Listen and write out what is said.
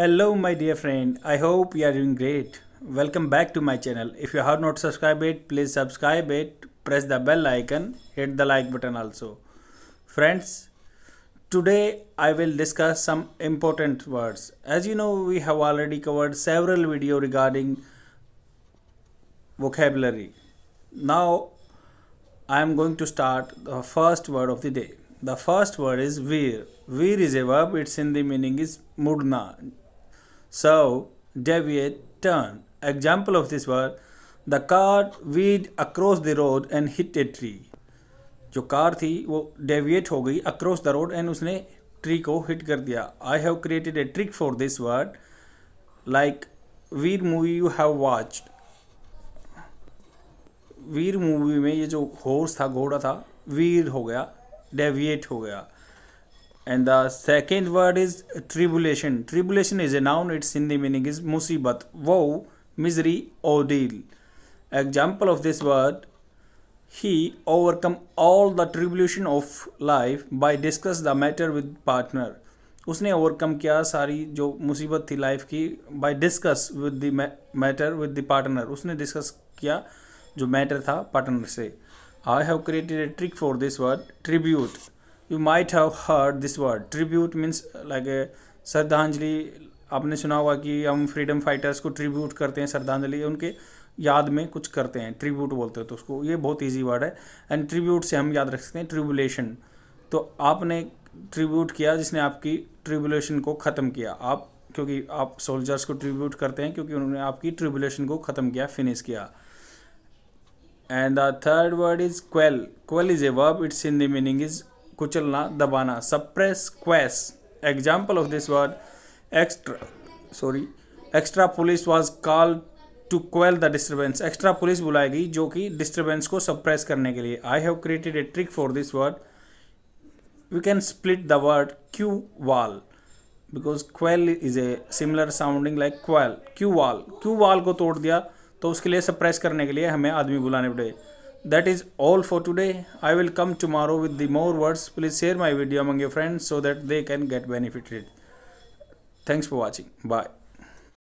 hello my dear friend i hope you are doing great welcome back to my channel if you have not subscribed it please subscribe it press the bell icon hit the like button also friends today i will discuss some important words as you know we have already covered several video regarding vocabulary now i am going to start the first word of the day the first word is veer veer is a verb its hindi meaning is mudna So David turned. Example of this word the car veered across the road and hit a tree. जो car थी वो deviate हो गई across the road and उसने tree को hit कर दिया I have created a trick for this word like Veer movie you have watched Veer movie में ये जो हॉर्स था घोड़ा था वीर हो गया डेविएट हो गया and the second word is tribulation tribulation is a noun its hindi meaning is musibat woe misery ordeal example of this word he overcome all the tribulation of life by discuss the matter with partner उसने overcome किया सारी जो मुसीबत थी life की by discuss with the matter with the partner उसने discuss किया जो मैटर था पार्टनर से I have created a trick for this word tribute you might have heard this word tribute means like श्रद्धांजलि आपने सुना होगा कि हम फ्रीडम फाइटर्स को ट्रिब्यूट करते हैं श्रद्धांजलि उनके याद में कुछ करते हैं ट्रिब्यूट बोलते हैं तो उसको ये बहुत ईजी वर्ड है एंड ट्रिब्यूट से हम याद रख सकते हैं ट्रिबुलेशन तो आपने ट्रिब्यूट किया जिसने आपकी ट्रिबुलेशन को ख़त्म किया आप क्योंकि आप सोल्जर्स को ट्रिब्यूट करते हैं क्योंकि उन्होंने आपकी ट्रिबुलेशन को ख़त्म किया फिनिश किया and the third word is quell quell is a verb it's in the meaning is कुचलना दबाना सप्रेस क्वेस example of this word extra sorry extra police was call to quell the disturbance extra police बुलाई गई जो कि disturbance को suppress करने के लिए I have created a trick for this word we can split the word Q wall because quell is a similar sounding like quell Q wall Q wall को तोड़ दिया तो उसके लिए सप्रेस करने के लिए हमें आदमी बुलाने पड़े that is all for today i will come tomorrow with the more words please share my video among your friends so that they can get benefited thanks for watching bye